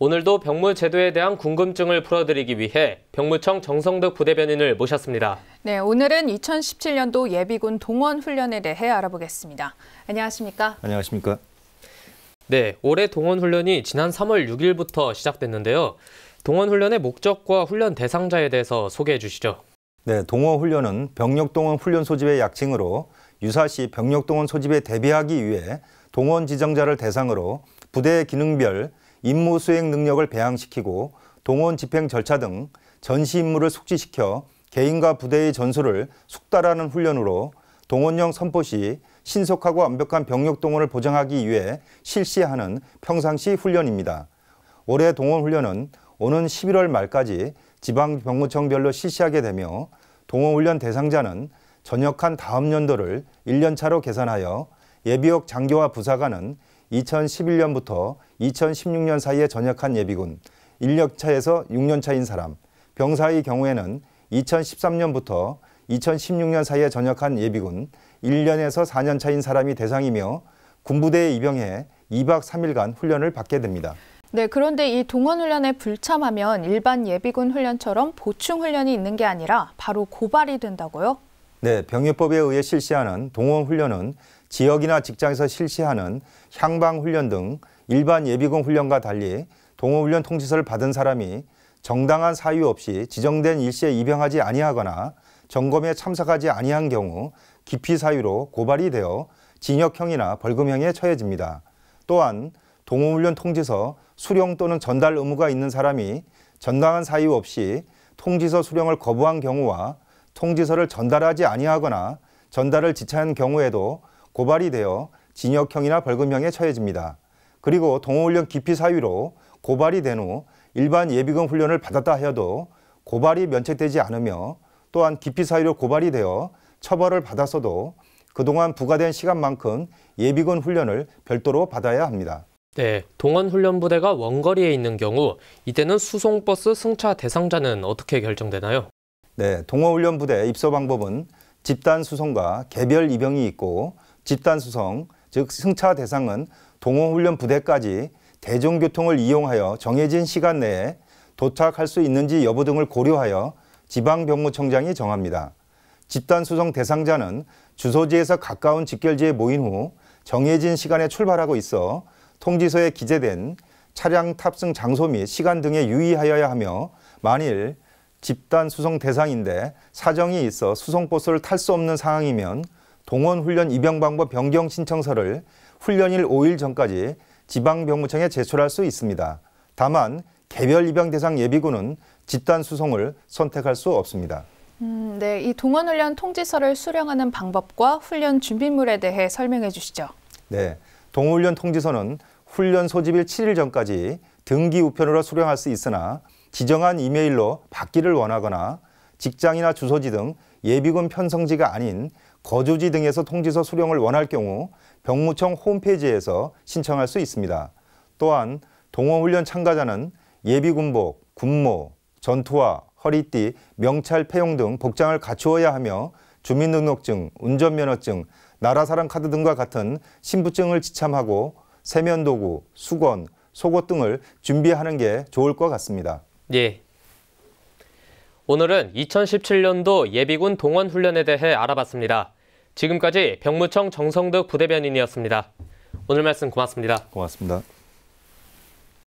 오늘도 병무 제도에 대한 궁금증을 풀어드리기 위해 병무청 정성득 부대변인을 모셨습니다. 네, 오늘은 2017년도 예비군 동원 훈련에 대해 알아보겠습니다. 안녕하십니까? 안녕하십니까? 네, 올해 동원 훈련이 지난 3월 6일부터 시작됐는데요. 동원 훈련의 목적과 훈련 대상자에 대해서 소개해 주시죠. 네, 동원 훈련은 병력 동원 훈련 소집의 약칭으로 유사시 병력 동원 소집에 대비하기 위해 동원 지정자를 대상으로 부대의 기능별 임무 수행 능력을 배양시키고 동원 집행 절차 등 전시 임무를 숙지시켜 개인과 부대의 전술을 숙달하는 훈련으로 동원령 선포 시 신속하고 완벽한 병력 동원을 보장하기 위해 실시하는 평상시 훈련입니다. 올해 동원 훈련은 오는 11월 말까지 지방병무청별로 실시하게 되며 동원 훈련 대상자는 전역한 다음 연도를 1년차로 계산하여 예비역 장교와 부사관은 2011년부터 2016년 사이에 전역한 예비군, 인력차에서 6년차인 사람, 병사의 경우에는 2013년부터 2016년 사이에 전역한 예비군, 1년에서 4년차인 사람이 대상이며 군부대에 입영해 2박 3일간 훈련을 받게 됩니다. 네, 그런데 이 동원훈련에 불참하면 일반 예비군 훈련처럼 보충훈련이 있는 게 아니라 바로 고발이 된다고요? 네, 병역법에 의해 실시하는 동원훈련은 지역이나 직장에서 실시하는 향방훈련 등 일반 예비군 훈련과 달리 동호훈련 통지서를 받은 사람이 정당한 사유 없이 지정된 일시에 입영하지 아니하거나 점검에 참석하지 아니한 경우 기피 사유로 고발이 되어 징역형이나 벌금형에 처해집니다. 또한 동호훈련 통지서 수령 또는 전달 의무가 있는 사람이 정당한 사유 없이 통지서 수령을 거부한 경우와 통지서를 전달하지 아니하거나 전달을 지체한 경우에도 고발이 되어 징역형이나 벌금형에 처해집니다. 그리고 동호훈련 기피 사유로 고발이 된 후 일반 예비군 훈련을 받았다 하여도 고발이 면책되지 않으며 또한 기피 사유로 고발이 되어 처벌을 받았어도 그동안 부과된 시간만큼 예비군 훈련을 별도로 받아야 합니다. 네, 동원훈련부대가 원거리에 있는 경우 이때는 수송버스 승차 대상자는 어떻게 결정되나요? 네, 동원훈련부대 입소 방법은 집단 수송과 개별 입영이 있고 집단 수송, 즉 승차 대상은 동호훈련 부대까지 대중교통을 이용하여 정해진 시간 내에 도착할 수 있는지 여부 등을 고려하여 지방병무청장이 정합니다. 집단 수송 대상자는 주소지에서 가까운 직결지에 모인 후 정해진 시간에 출발하고 있어 통지서에 기재된 차량 탑승 장소 및 시간 등에 유의하여야 하며 만일 집단 수송 대상인데 사정이 있어 수송버스를 탈 수 없는 상황이면 동원훈련 입영 방법 변경 신청서를 훈련일 5일 전까지 지방병무청에 제출할 수 있습니다. 다만 개별 입양 대상 예비군은 집단 수송을 선택할 수 없습니다. 음, 네, 이 동원훈련 통지서를 수령하는 방법과 훈련 준비물에 대해 설명해 주시죠. 네, 동원훈련 통지서는 훈련 소집일 7일 전까지 등기 우편으로 수령할 수 있으나 지정한 이메일로 받기를 원하거나 직장이나 주소지 등 예비군 편성지가 아닌 거주지 등에서 통지서 수령을 원할 경우 병무청 홈페이지에서 신청할 수 있습니다. 또한 동호훈련 참가자는 예비군복, 군모, 전투화, 허리띠, 명찰 패용 등 복장을 갖추어야 하며 주민등록증, 운전면허증, 나라사랑 카드 등과 같은 신분증을 지참하고 세면도구, 수건, 속옷 등을 준비하는 게 좋을 것 같습니다. 예, 오늘은 2017년도 예비군 동원 훈련에 대해 알아봤습니다. 지금까지 병무청 정성득 부대변인이었습니다. 오늘 말씀 고맙습니다. 고맙습니다.